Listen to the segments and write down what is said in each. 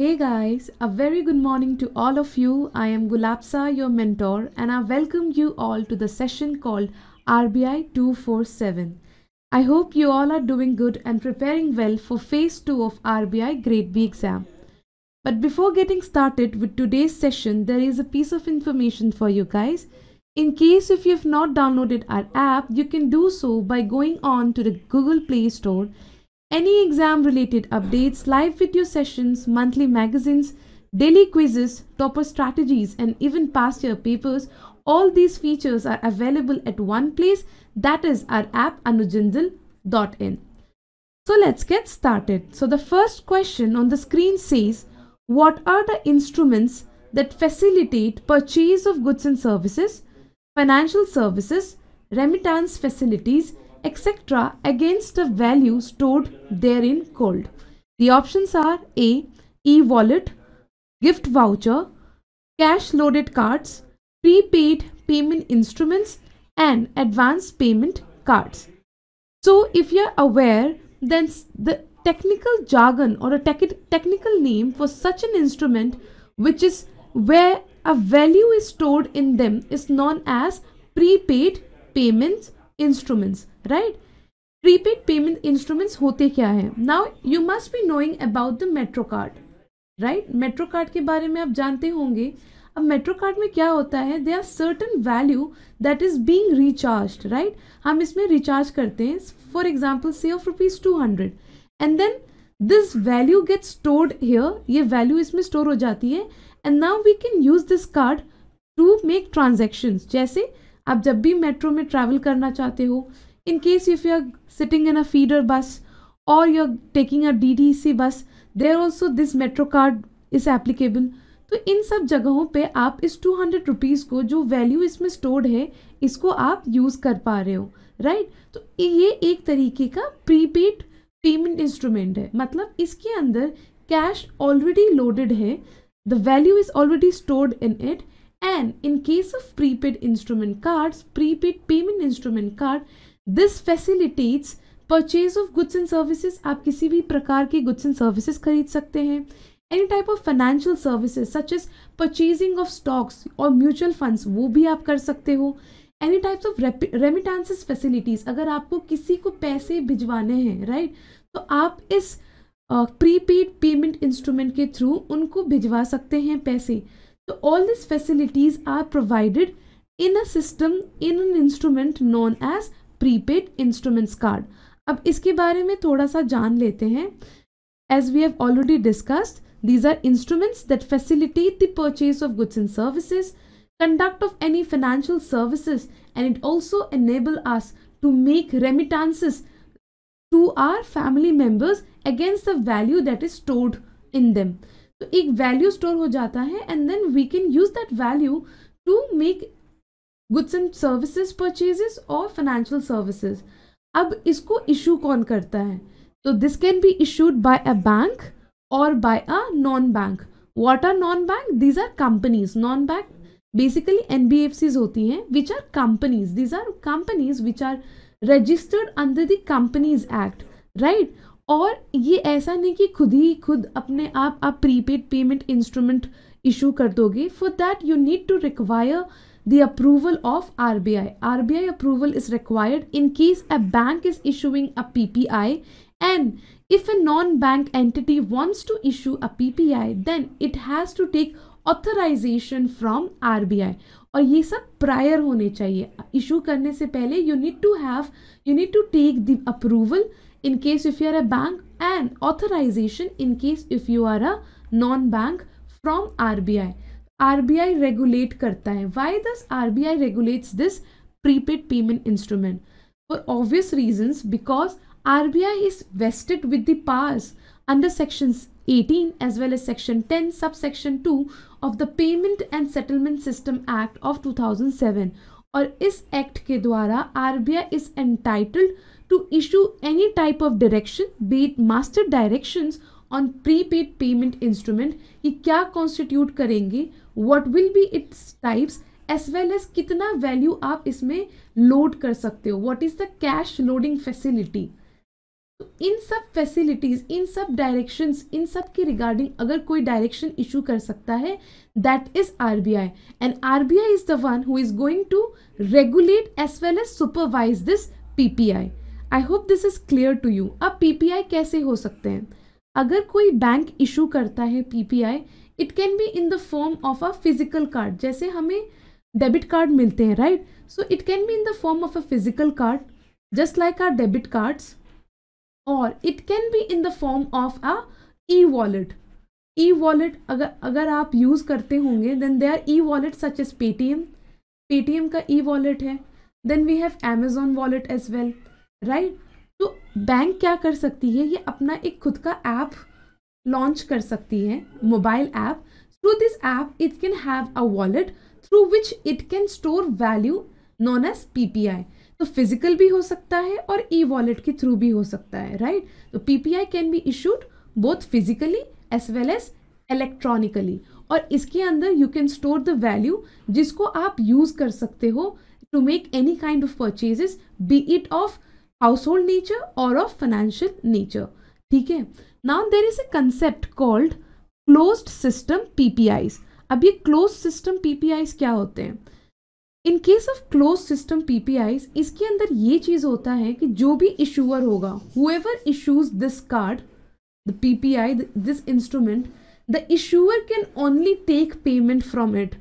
Hey guys, a very good morning to all of you. I am Gulabsa, your mentor, and I welcome you all to the session called RBI 247. I hope you all are doing good and preparing well for phase 2 of RBI Grade B exam. But before getting started with today's session, there is a piece of information for you guys. In case if you have not downloaded our app, you can do so by going on to the Google Play Store any exam related updates, live video sessions, monthly magazines, daily quizzes, topper strategies, and even past year papers, all these features are available at one place that is our app anujindal.in. So let's get started. So the first question on the screen says, what are the instruments that facilitate purchase of goods and services, financial services, remittance facilities, etc. against a value stored therein called. The options are A. E-wallet, gift voucher, cash loaded cards, prepaid payment instruments and advance payment cards. So if you're aware, then the technical jargon or a technical name for such an instrument which is where a value is stored in them is known as prepaid payments instruments. Right prepaid payment instruments होते क्या है now you must be knowing about the metro card right metro card के बारे में आप जानते होंगे अब मेट्रो कार्ड में क्या होता है they are certain value that is being recharge right हम इसमें रिचार्ज करते हैं for example say of rupees two hundred and then this value get stored here ये वैल्यू इसमें स्टोर हो जाती है and now we can use this card to make transactions जैसे आप जब भी मेट्रो में ट्रैवल करना चाहते हो in case if are sitting in a feeder bus or are taking a DTC bus, there also this metro card is applicable. तो इन सब जगहों पे आप इस टू हंड्रेड रुपीज़ को जो वैल्यू इसमें स्टोर्ड है इसको आप यूज़ कर पा रहे हो राइट तो ये एक तरीके का प्रीपेड पेमेंट इंस्ट्रूमेंट है मतलब इसके अंदर कैश ऑलरेडी लोडेड है the value is already stored in it and in case of prepaid instrument cards prepaid payment instrument card this facilitates purchase of goods and services आप किसी भी प्रकार के गुड्स एंड सर्विसेज खरीद सकते हैं any type of financial services such as purchasing of stocks और mutual funds वो भी आप कर सकते हो any types of remittances facilities अगर आपको किसी को पैसे भिजवाने हैं राइट तो आप इस प्रीपेड पेमेंट इंस्ट्रूमेंट के थ्रू उनको भिजवा सकते हैं पैसे तो all this facilities are provided in a system in an instrument non as prepaid instruments card अब इसके बारे में थोड़ा सा जान लेते हैं as we have already discussed these are instruments that facilitate the purchase of goods and services conduct of any financial services and it also enable us to make remittances to are family members against the value that is stored in them तो एक value store हो जाता है and then we can use that value to make goods and services purchases और financial services अब इसको issue कौन करता है तो this can be issued by a bank और by a non bank what are non bank these are companies non bank basically N B F Cs होती हैं which are companies these are companies which are registered under the companies act right और ये ऐसा नहीं कि खुद ही खुद अपने आप आप प्रीपेड पेमेंट इंस्ट्रूमेंट इशू कर दोगे for that you need to require the approval of RBI. RBI approval is required in case a bank is issuing a PPI and if a non-bank entity wants to issue a PPI then it has to take authorization from RBI. और ये सब prior होने चाहिए Issue करने से पहले you need to have, you need to take the approval in case if you are a bank, and authorization in case if you are a non-bank from RBI. RBI regulate करता है why does RBI regulates this prepaid payment instrument for obvious reasons because RBI is vested with the powers under sections 18 as well as section 10 subsection 2 of the payment and settlement system act of 2007 और इस act के द्वारा RBI is entitled to issue any type of direction be it master directions on prepaid payment instrument ये क्या constitute करेंगे what will be its types as well as कितना value आप इसमें लोड कर सकते हो what is the cash loading facility इन सब facilities in sub direction in सब के रिगार्डिंग अगर कोई डायरेक्शन इशू कर सकता है that is R B I and R B I is the one who is going to regulate as well as supervise this P P I I hope this is clear to you अब P P I कैसे हो सकते हैं अगर कोई bank issue करता है P P I it can be in the form of a physical card जैसे हमें डेबिट कार्ड मिलते हैं right so it can be in the form of a physical card just like are debit cards और it can be in the form of a e wallet e wallet अगर अगर आप use करते होंगे then they are e wallet such as Paytm Paytm का ई wallet है then we have Amazon wallet as well right तो bank क्या कर सकती है ये अपना एक खुद का ऐप लॉन्च कर सकती है mobile app through this app it can have a wallet through which it can store value non as I तो फिजिकल भी हो सकता है और ई वॉलेट के थ्रू भी हो सकता है राइट तो P P I can be issued both physically as well as electronically और इसके अंदर you can store the value जिसको आप यूज कर सकते हो to make any kind of purchases be it of household nature और ऑफ फाइनेंशियल नेचर ठीक है now there is a concept called closed system PPIs. अब ये closed system PPIs क्या होते हैं in case of close system PPI इसके अंदर ये चीज होता है कि जो भी इशूअर होगा whoever issues this card the PPI this instrument the issuer can only take payment from it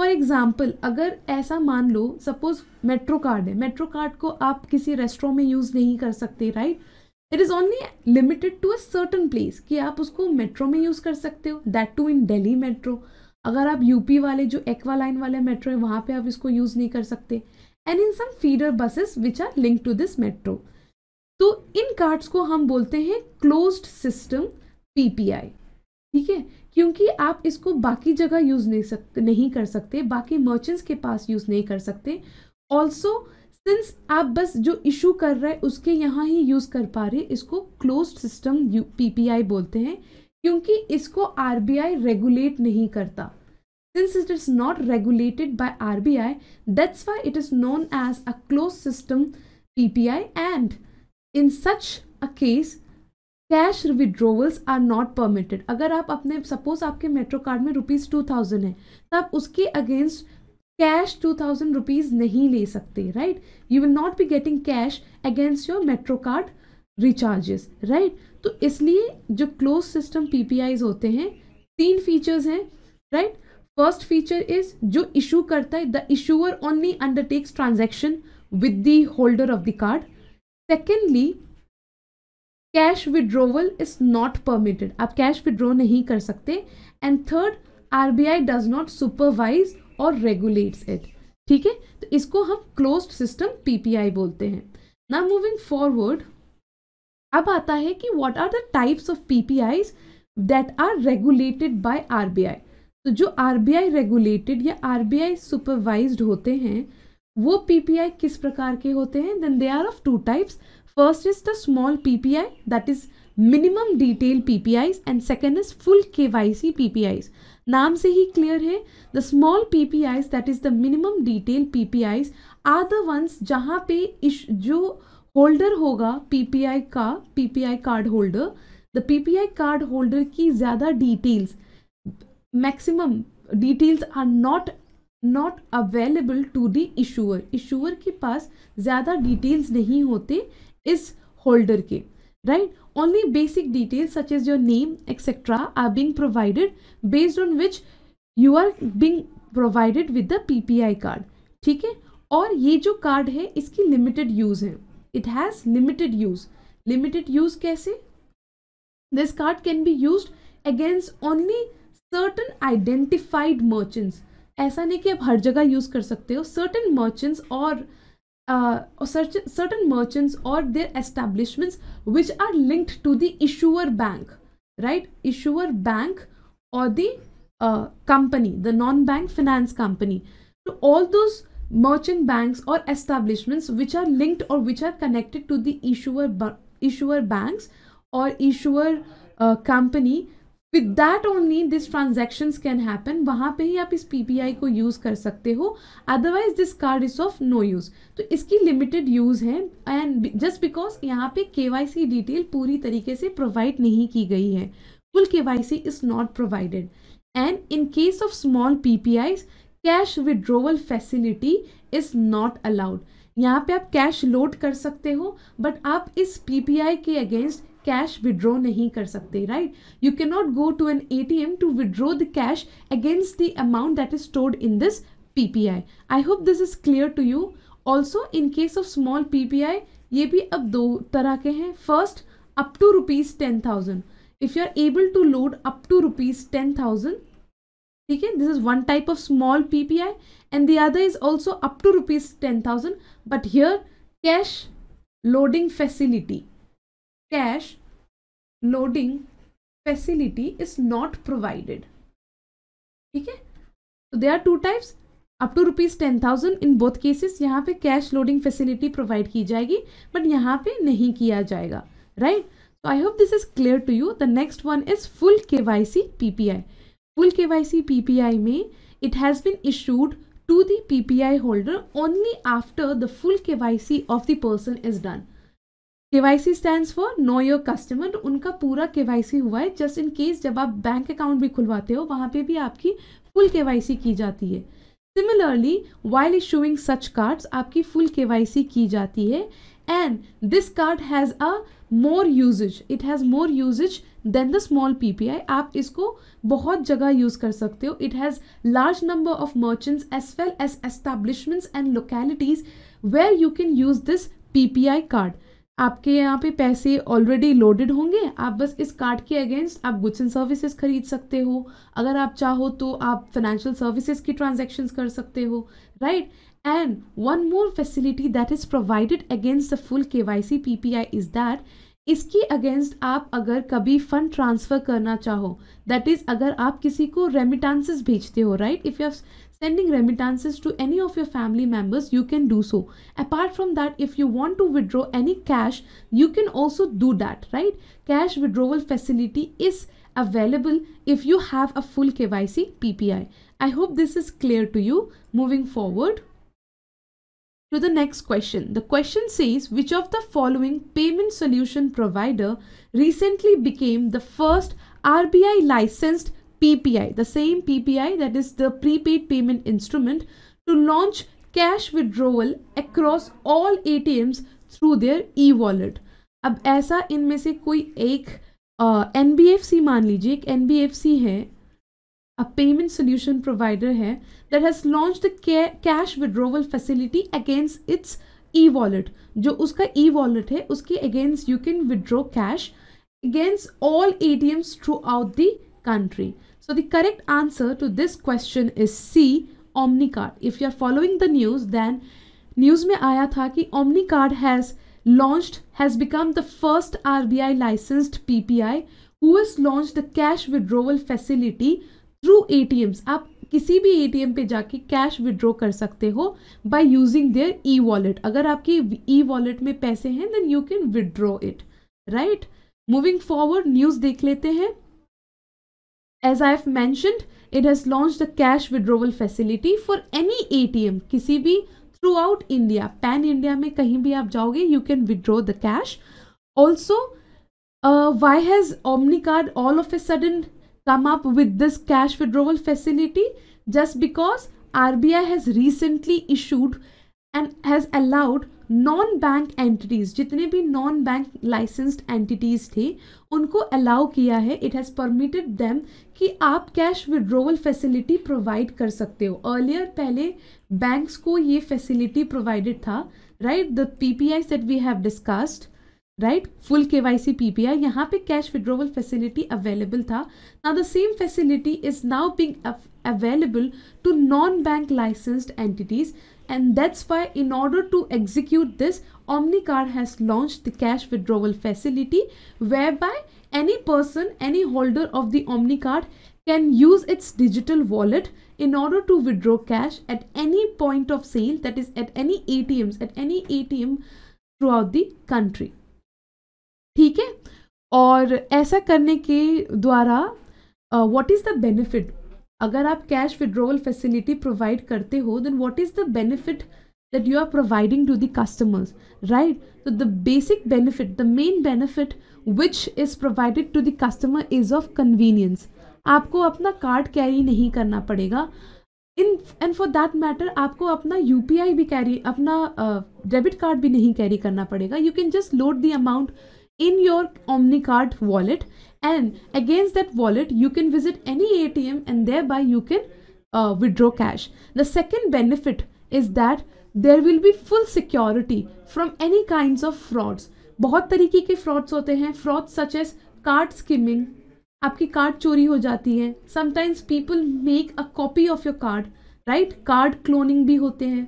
for example अगर ऐसा मान लो सपोज मेट्रो कार्ड है मेट्रो कार्ड को आप किसी रेस्टोरेंट में यूज़ नहीं कर सकते right right? It is only limited to a certain place कि आप उसको मेट्रो में यूज़ कर सकते हो that too in Delhi metro अगर आप यूपी वाले जो एक्वा लाइन वाले मेट्रो है वहाँ पे आप इसको यूज़ नहीं कर सकते and in some feeder buses which are link to this metro तो इन कार्ड्स को हम बोलते हैं क्लोज्ड सिस्टम पीपीआई ठीक है क्योंकि आप इसको बाकी जगह यूज़ नहीं सकते नहीं कर सकते बाकी मर्चेंट्स के पास यूज़ नहीं कर सकते ऑल्सो सिंस आप बस जो इशू कर रहे हैं उसके यहाँ ही यूज़ कर पा रहे इसको क्लोज सिस्टम पीपीआई बोलते हैं क्योंकि इसको आरबीआई रेगुलेट नहीं करता since it is not regulated by RBI that's why it is known as a close system PPI and in such a case cash withdrawals are not permitted अगर आप अपने सपोज आपके मेट्रो कार्ड में rupees two thousand है तो आप उसके against cash two thousand rupees नहीं ले सकते right you will not be getting cash against your metro card recharges right तो इसलिए जो क्लोज सिस्टम आईज होते हैं तीन फीचर्स हैं राइट फर्स्ट फीचर इज जो इशू करता है the issuer only undertakes transaction with the holder of the card secondly cash withdrawal is not permitted आप कैश विड्रॉ नहीं कर सकते and third R B I does not supervise और regulates it ठीक है तो इसको हम क्लोज्ड सिस्टम पीपीआई बोलते हैं ना मूविंग फॉरवर्ड अब आता है कि what are the types of PPI that are regulated by RBI तो जो आरबीआई रेगुलेटेड या आरबीआई सुपरवाइज्ड होते हैं वो पीपीआई किस प्रकार के होते हैं then they are of two types first is the small PPI that is minimum detail PPIs and second is full KYC PPIs नाम से ही क्लियर है the small P P Is that is the minimum detail P P eyes are the ones जहाँ पे इश जो holder होगा P P I का P P I card holder the P P I card holder की ज़्यादा details maximum details are not not available to the issuer issuer के पास ज़्यादा डिटेल्स नहीं होते इस होल्डर के right? Only basic details such as your name, etc. are being provided based on which you are being provided with the PPI card. ठीक है और ये जो कार्ड है इसकी लिमिटेड यूज है it has limited use limited use कैसे this card can be use against only certain identified merchants ऐसा नहीं कि आप हर जगह यूज कर सकते हो सर्टन मर्चेंट्स और uh, certain, merchants or their establishments which are linked to the issuer bank, right? Issuer bank or the uh, company, the non-bank finance company. So all those merchant banks or establishments which are linked or which are connected to the issuer, issuer banks or issuer uh, company with that only this transaction can happen वहाँ पे ही आप इस P P आई को use कर सकते हो otherwise this card is of no use तो इसकी लिमिटेड यूज़ है एंड जस्ट बिकॉज यहाँ पे सी डिटेल पूरी तरीके से प्रोवाइड नहीं की गई है full K Y C is not provided and in case of small P P I cash withdrawal facility is not allowed यहाँ पे आप कैश लोड कर सकते हो बट आप इस पी पी आई के अगेंस्ट कैश विड्रॉ नहीं कर सकते right you can not go to an A T M to withdraw the cash against the amount that is stored in this P P I I hope this is clear to you also in case of small P P I ये भी अब दो तरह के हैं first up to rupees ten thousand if you are able to load up to rupees ten thousand ठीक है this is one type of small P P I and the other is also up to rupees ten thousand but here cash loading facility cash loading facility is not provided ठीक है तो they are two types up to rupees ten thousand in both cases यहाँ पे cash loading facility provide की जाएगी but यहाँ पे नहीं किया जाएगा राइट तो I hope this is clear to you the next one is full K Y C P P I full K Y C P P I में it to the P P I holder only after the full K Y C of the person is done KYC stands for know your customer उनका पूरा KYC हुआ है just in case जब आप bank account भी खुलवाते हो वहाँ पे भी आपकी फुल केवाईसी की जाती है similarly while issuing such cards आपकी फुल केवाईसी की जाती है and this card has a more usages it has more usages than the small PPI आप इसको बहुत जगह यूज़ कर सकते हो it has large number of merchants as well as establishments and localities where you can use this PPI card आपके यहाँ पे पैसे ऑलरेडी लोडेड होंगे आप बस इस कार्ड के अगेंस्ट आप गुड्स एंड सर्विसेज खरीद सकते हो अगर आप चाहो तो आप फाइनेंशियल सर्विसेज की ट्रांजेक्शन्स कर सकते हो right and one more facility that is provided against the full K Y C P P I is that इसके अगेंस्ट आप अगर कभी फंड ट्रांसफ़र करना चाहो दैट इज़ अगर आप किसी को रेमिटांसेस भेजते हो right if you have sending remittances to any of your family members, you can do so. Apart from that, if you want to withdraw any cash, you can also do that, right? Cash withdrawal facility is available if you have a full KYC PPI. I hope this is clear to you moving forward to the next question. The question says which of the following payment solution provider recently became the first RBI licensed PPI, the same PPI that is the prepaid payment instrument, to launch cash withdrawal across all ATMs through their e-wallet. अब ऐसा इनमें से कोई एक N B F सी मान लीजिए एक N B F C है अ पेमेंट सोल्यूशन प्रोवाइडर है that has launch the cash withdrawal facility against its e wallet जो उसका ई वॉलेट है उसके अगेंस्ट you can withdraw cash against all A T Ms throughout the country So the correct answer to this question is C, Omnicard. If you are following the news, then news में आया था कि Omnicard has launched, has become the first RBI licensed PPI who has launched the cash withdrawal facility through ATMs. आप किसी भी ATM पे जाके cash withdraw कर सकते हो by using their e wallet अगर आपके ई वॉलेट में पैसे हैं then you can withdraw it right moving forward news देख लेते हैं As I've mentioned, it has launched a cash withdrawal facility for any ATM, किसी भी throughout India, pan India में कहीं भी आप जाओगे, you can withdraw the cash. Also, uh, why has Omnicard all of a sudden come up with this cash withdrawal facility? Just because RBI has recently issued and has allowed non bank entities जितने भी non bank licensed entities थे उनको allow किया है it has permitted them कि आप cash withdrawal facility provide कर सकते हो अर्लियर पहले बैंक्स को ये फैसिलिटी प्रोवाइडेड था right the P P I set we have discussed right full K Y C P P I यहाँ पे कैश विड्रोवल फैसिलिटी अवेलेबल था ना the same facility is now being available to non bank licensed entities and that's why in order to execute this OmniCard has launched the cash withdrawal facility whereby any person any holder of the Omnicard can use its digital wallet in order to withdraw cash at any point of sale that is at any ATMs at any ATM throughout the country ठीक है और ऐसा करने के द्वारा what is the अगर आप cash withdrawal facility provide करते हो then what is the benefit that you are providing to the customers right तो the basic benefit the main benefit which is provided to the customer is of convenience आपको अपना card carry नहीं करना पड़ेगा in and for that matter आपको अपना U P I भी carry अपना डेबिट uh, कार्ड भी नहीं कैरी करना पड़ेगा you can just load the amount in your Omni card wallet and against that wallet you can visit any atm and thereby you can uh, withdraw cash the second benefit is that there will be full security from any kinds of frauds बहुत तरीके के frauds होते हैं fraud such as card skimming आपकी card चोरी हो जाती है sometimes people make a copy of your card right card cloning भी होते हैं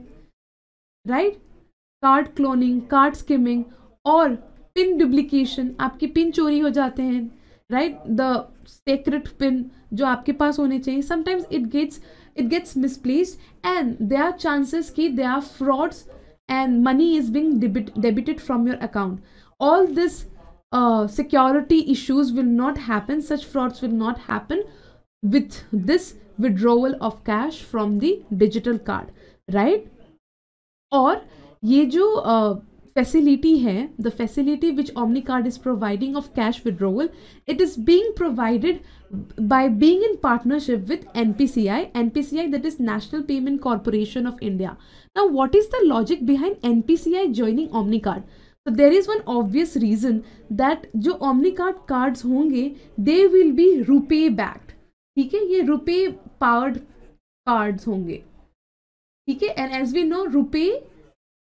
right card cloning card skimming और पिन डुप्लीकेशन आपकी पिन चोरी हो जाते हैं राइट द सेक्रेट पिन जो आपके पास होने चाहिए sometimes it gets it gets misplace and they are chances की they are frauds and money is being debited from your account all this security issues will not happen such frauds will not happen with this withdrawal of cash from the digital card right और ये जो uh, facility है the facility which Omni card is providing of cash withdrawal it is being provided by being in partnership with N P C I N P C I that is National Payment Corporation of India ना what is the logic behind N P C I joining Omni card तो there is one obvious reason that जो Omni card cards होंगे they will be RuPay backed ठीक है ये RuPay powered card होंगे ठीक है and as we know RuPay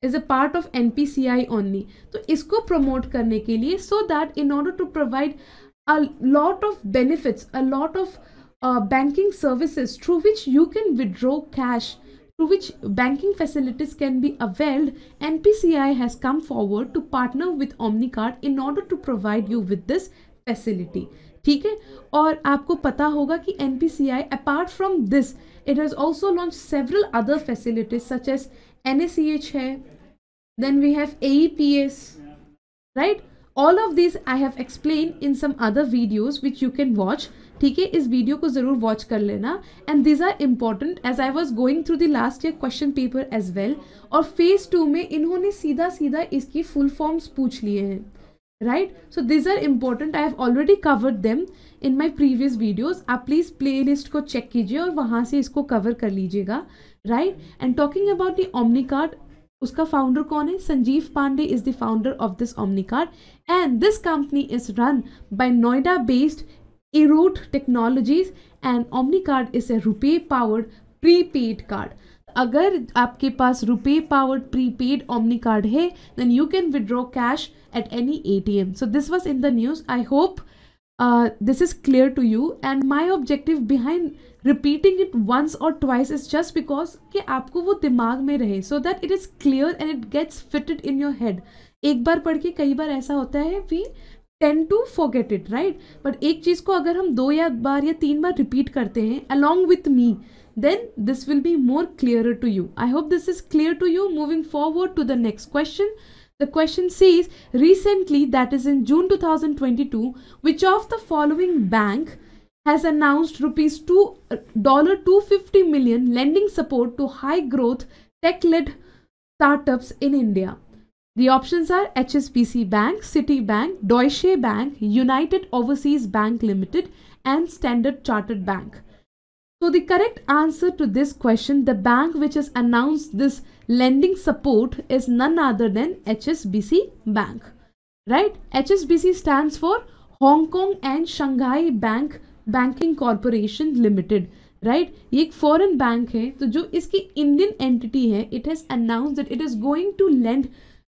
is a part of N P C I only तो इसको प्रमोट करने के लिए so that in order to provide a lot of benefits a lot of banking services through which you can withdraw cash through which banking facilities can be availed N P C I has come forward to partner with Omni card in order to provide you with this facility ठीक है और आपको पता होगा कि N P C I apart from this it has also launch several other facilities such as N है then we have AEPS, right? All of these I have explained in some other videos which you can watch. ठीक है इस video को ज़रूर watch कर लेना and these are important as I was going through the last year question paper as well और phase two में इन्होंने सीधा सीधा इसकी फुल फॉर्म्स पूछ लिए हैं right so these are important I have already covered them in my previous videos आप प्लीज़ प्ले लिस्ट को चेक कीजिए और वहाँ से इसको कवर कर लीजिएगा right and talking about the Omni card उसका फाउंडर कौन है Sanjeev Pandey is the founder of this Omni card and this company is run by Noida based Arot technologies and Omni card is a RuPay powered prepaid card अगर आपके पास RuPay powered prepaid Omni card है then you can withdraw cash at any A T M so this was in the news I hope this is clear to you and my objective behind repeating it once और twice is just because कि आपको वो दिमाग में रहे so that it is clear and it gets fitted in your head एक बार पढ़ के कई बार ऐसा होता है we tend to forget it right but एक चीज़ को अगर हम दो या बार या तीन बार रिपीट करते हैं along with me then this will be more clearer to you. I hope this is clear to you. Moving forward to the next question. The question says, recently, that is in June 2022, which of the following bank has announced rupees 2 dollar 250 million lending support to high growth tech-led startups in India? The options are HSBC Bank, Citibank, Deutsche Bank, United Overseas Bank Limited, and Standard Chartered Bank. So the correct answer to this question, the bank which has announced this lending support is none other than HSBC Bank, right? HSBC stands for Hong Kong and Shanghai Bank Banking Corporation Limited, right? ये एक foreign bank है तो जो इसकी Indian entity है, it has announced that it is going to lend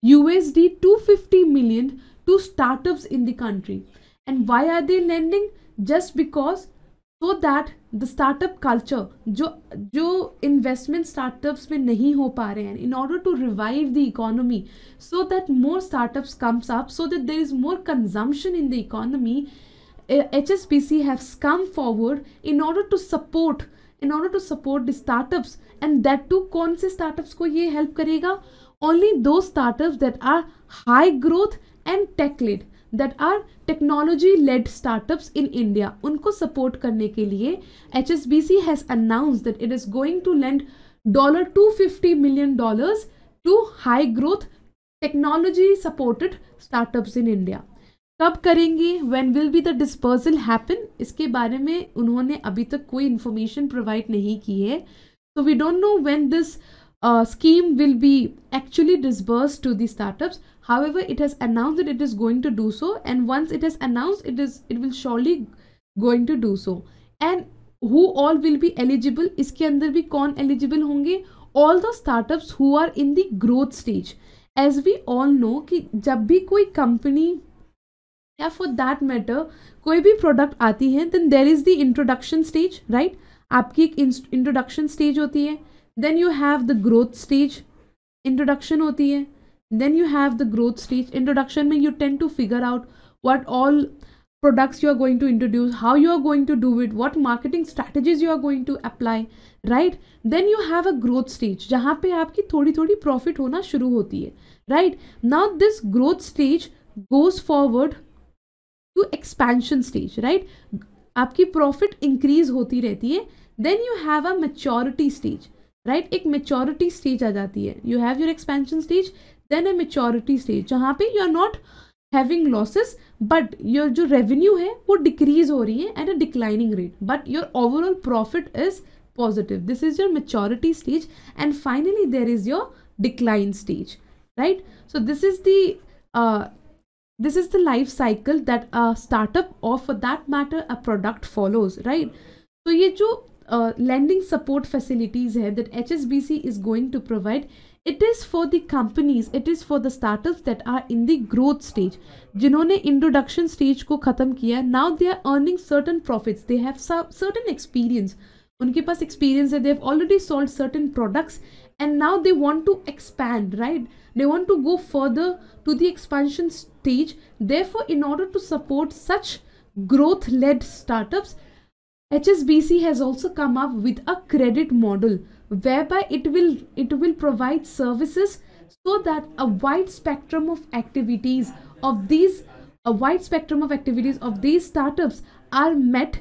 USD 250 million to startups in the country. And why are they lending? Just because so that the startup culture जो जो investment startups में नहीं हो पा रहे हैं in order to revive the economy so that more startups comes up so that there is more consumption in the economy H S P C have come forward in order to support in order to support the startups and that too कौन से startups को ये help करेगा only दो startups that are high growth and tech that are technology led startups in India उनको support करने के लिए H S B C has announce that it is going to lend dollar two fifty million dollars to high growth technology supported startups in India कब करेंगे when will be the dispersal happen इसके बारे में उन्होंने अभी तक कोई information provide नहीं की है so we don't know when this scheme will be actually disburse to the startups However, it has announced that it is going to do so, and once it has announced, it is it will surely going to do so. And who all will be eligible? iske andar bhi kon eligible honge All the startups who are in the growth stage. As we all know ki jab bhi koi company या for that matter कोई भी product आती है then there is the introduction stage right आपकी एक introduction stage होती है then you have the growth stage introduction होती है Then you have the growth stage. Introduction means you tend to figure out what all products you are going to introduce, how you are going to do it, what marketing strategies you are going to apply, right? Then you have a growth stage जहाँ पे आपकी थोड़ी थोड़ी profit होना शुरू होती है, right? Now this growth stage goes forward to expansion stage, right? आपकी profit increase होती रहती है. Then you have a maturity stage, right? एक maturity stage आ जाती है. You have your expansion stage then a maturity stage जहाँ पे you are not having losses but your जो रेवेन्यू है वो डिक्रीज हो रही है at a declining rate but your overall profit is positive this is your maturity stage and finally there is your decline stage right so this is this is the life cycle that startup of for that matter a product follows right तो ये जो landing support facilities है that H S B C is going to provide it is for the companies it is for the startups that are in the growth stage जिन्होंने introduction stage को ख़त्म किया now they are earning certain profits they have certain experience उनके पास experience है they have already sold certain products and now they want to expand right they want to go further to the expansion stage therefore in order to support such growth led startups HSBC has also come up with a credit model whereby it will it will provide services so that a wide spectrum of activities of these a wide spectrum of activities of these startups are met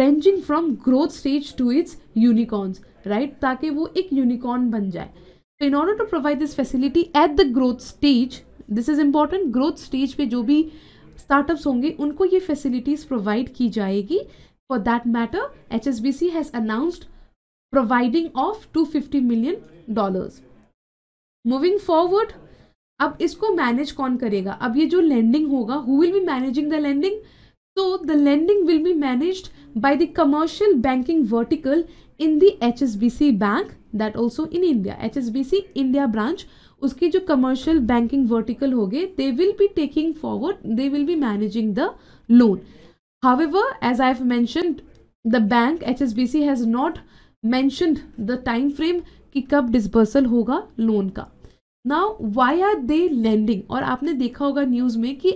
ranging from growth stage to its unicorns right ताकि वो एक unicorn बन जाए so in order to provide this facility at the growth stage this is important growth stage पे जो भी startups होंगे उनको ये facilities provide की जाएगी for that matter HSBC has announced providing of 250 million dollars moving forward अब इसको मैनेज कौन करेगा अब ये जो लैंडिंग होगा who will be managing the lending तो the lending will be managed by the commercial banking vertical in the H bank that also in India H India branch उसके जो कमर्शियल बैंकिंग वर्टिकल हो गए they will be taking forward they will be managing the loan however as I have mention the bank H S B C has not mention the time frame कि कब disbursal होगा loan का now why are they lending और आपने देखा होगा news में कि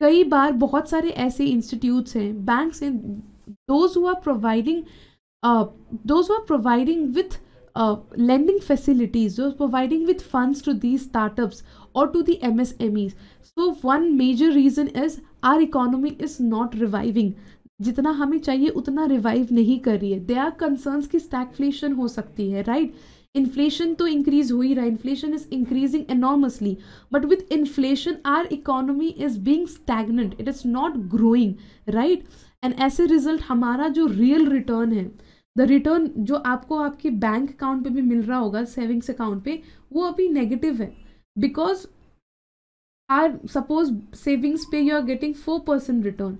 कई बार बहुत सारे ऐसे इंस्टीट्यूट्स हैं बैंक्स हैं those who are providing those who are providing with lending facilities providing with funds to the startup और to the M S M Es so one major reason is our economy is not reviving जितना हमें चाहिए उतना revive नहीं कर रही है they are concerns की स्टैगफ्लेशन हो सकती है राइट right? इन्फ्लेशन तो इंक्रीज हो ही रहा है inflation is increasing enormously but with inflation our economy is being stagnant it is not growing right and ऐसे रिजल्ट हमारा जो रियल रिटर्न है द रिटर्न जो आपको आपके बैंक अकाउंट पे भी मिल रहा होगा सेविंग्स अकाउंट पे वो अभी नेगेटिव है बिकॉज आर सपोज सेविंग्स पे you are getting four percent return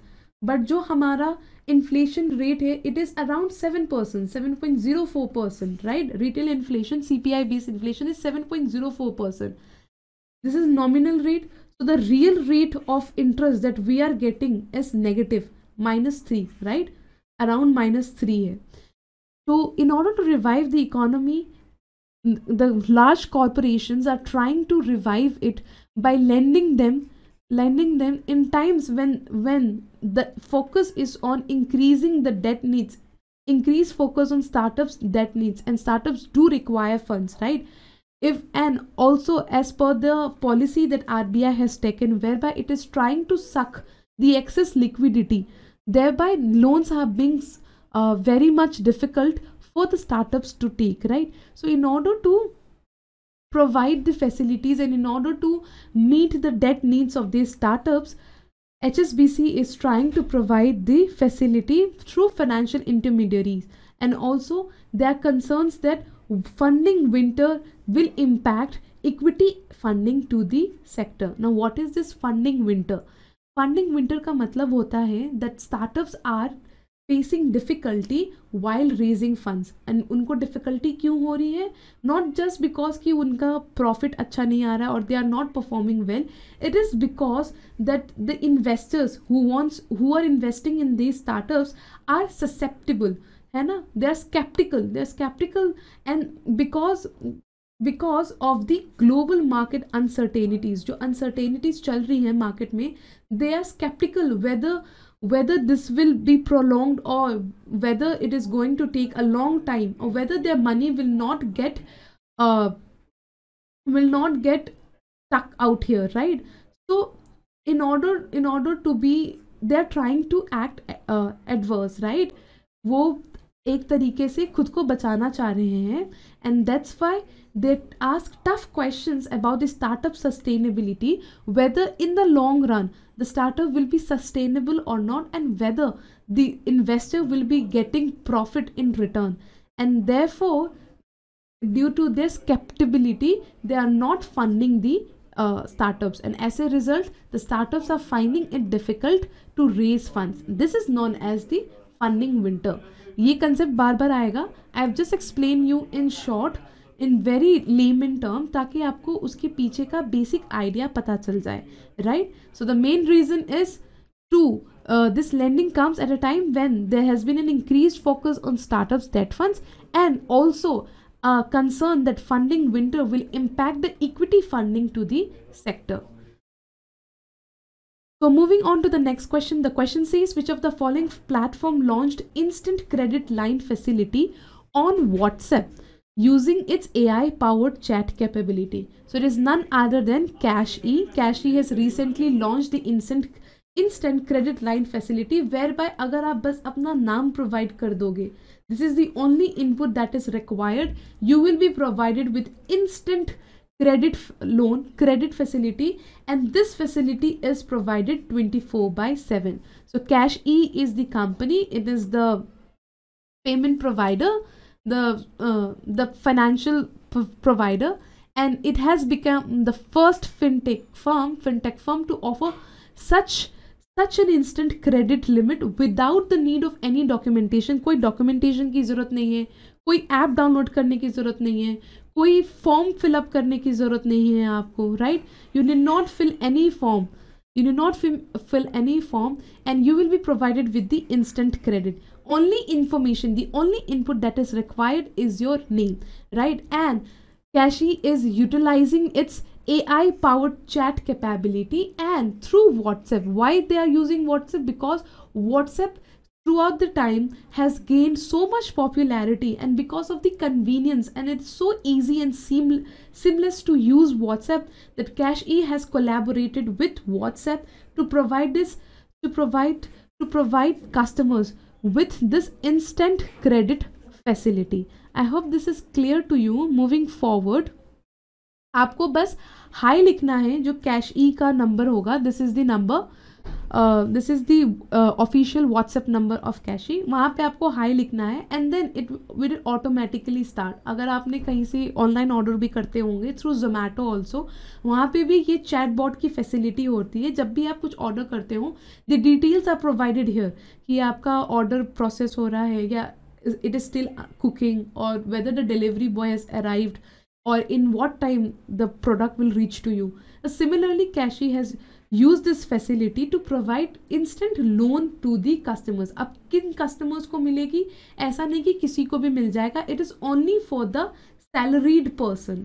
but जो हमारा इन्फ्लेशन रेट है it is around seven percent seven point zero four percent right retail inflation C P I based inflation is seven point zero four percent this is nominal rate so the real rate of interest that we are getting is negative minus three right around minus three है So, in order to revive the economy, the large corporations are trying to revive it by lending them, lending them in times when when the focus is on increasing the debt needs increase focus on startups debt needs and startups do require funds right if and also as per the policy that RBI has taken whereby it is trying to suck the excess liquidity thereby loans are being uh, very much difficult for the startups to take right so in order to provide the facilities and in order to meet the debt needs of these startups HSBC is trying to provide the facility through financial intermediaries and also there are concerns that funding winter will impact equity funding to the sector. Now what is this funding winter? Funding winter का मतलब होता है that startups are facing difficulty while raising funds and उनको difficulty क्यों हो रही है not just because कि उनका प्रॉफिट अच्छा नहीं आ रहा और they are not performing well it is because that the investors who wants who are investing in these startups are susceptible है ना they are skeptical they are skeptical and because because of the global market uncertainties जो uncertainties चल रही हैं market में they are skeptical whether whether this will be prolonged or whether it is going to take a long time or whether their money will not get uh, will not get stuck out here right so in order in order to be they're trying to act uh, adverse right एक तरीके से खुद को बचाना चाह रहे हैं and that's why they ask tough question about the startup sustainability whether in the long run the startup will be sustainable और not and whether the investor will be getting profit in return and therefore due to this capability they are not funding the startups and as a result the startups are finding it difficult to raise fund this is known as the spanning winter ये concept बार बार आएगा I have just explain you in short in very layman term ताकि आपको उसके पीछे का basic idea पता चल जाए right so the main reason is to this lending comes at a time when there has been an increase focus on startup debt fund and also concern that funding winter will impact the equity funding to the sector So moving on to the next question, the question says which of the following platform launched instant credit line facility on WhatsApp using its AI powered chat capability. So it is none other than CashE. CashE has recently launched the instant instant credit line facility whereby agar aap bas apna naam provide kar doge, this is the only input that is required you will be provided with instant credit loan credit facility and this facility is provided 24 by 7 so cash e is the company it is the payment provider the uh, the financial provider and it has become the first fintech firm fintech firm to offer such such an instant credit limit without the need of any documentation कोई documentation की ज़रूरत नहीं है कोई app download करने की ज़रूरत नहीं है कोई फॉर्म फिलअप करने की ज़रूरत नहीं है आपको right you need not fill any form you need not fill fill any form and you will be provided with the instant credit only information the only input that is required is your name right and CASHe is utilising its A I power chat capability and through WhatsApp why they are using WhatsApp because WhatsApp throughout the time has gained so much popularity and because of the convenience and it's so easy and seamless to use whatsapp that Cash E has collaborated with whatsapp to provide this to provide to provide customers with this instant credit facility hope this is clear to you. Moving forward, आपको बस high लिखना है जो CASHe E का नंबर होगा this is the number this is the official WhatsApp number of CASHe वहाँ पे आपको हाई लिखना है and then it will automatically start अगर आपने कहीं से ऑनलाइन ऑर्डर भी करते होंगे थ्रू जोमेटो ऑल्सो वहाँ पे भी ये चैट बॉट की फैसिलिटी होती है जब भी आप कुछ ऑर्डर करते हो the details are provided here कि आपका ऑर्डर प्रोसेस हो रहा है या इट इज स्टिल कुकिंग और whether the delivery boy has arrived और in what time the product will reach to you similarly CASHe has use this facility to provide instant loan to the customers अब किन customers को मिलेगी ऐसा नहीं कि किसी को भी मिल जाएगा it is only for the salaried person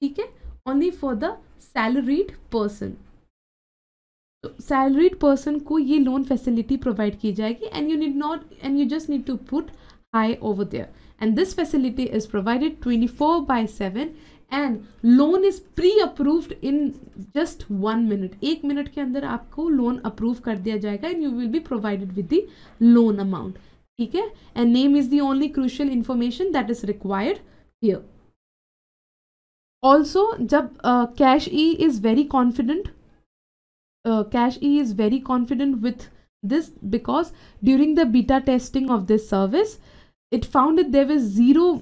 ठीक है only for the salaried person salaried person को ये लोन फैसिलिटी प्रोवाइड की जाएगी and you need not and you just need to put hi over there and this facility is provided twenty four by seven and loan is pre approved in just one minute एक मिनट के अंदर आपको loan approve कर दिया जाएगा and you will be provided with the loan amount ठीक है and name is the only crucial information that is required here also जब CASHe is very confident CASHe is very confident with this because during the beta testing of this service it found there is zero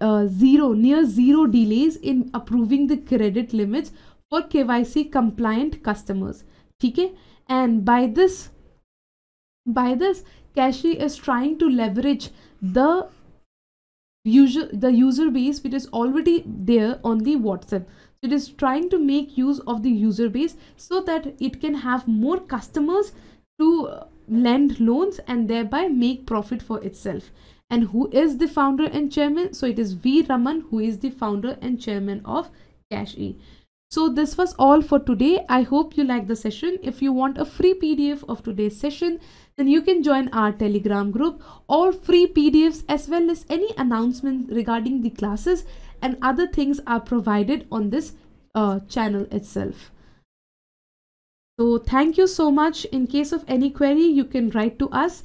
uh, zero, near zero delays in approving the credit limits for KYC compliant customers. Okay? And by this, by this, Cashy is trying to leverage the user the user base which is already there on the WhatsApp. So it is trying to make use of the user base so that it can have more customers to lend loans and thereby make profit for itself. And who is the founder and chairman? So it is V. Raman who is the founder and chairman of Cash E. So this was all for today. I hope you liked the session. If you want a free PDF of today's session, then you can join our Telegram group. All free PDFs as well as any announcements regarding the classes and other things are provided on this uh, channel itself. So thank you so much. In case of any query, you can write to us.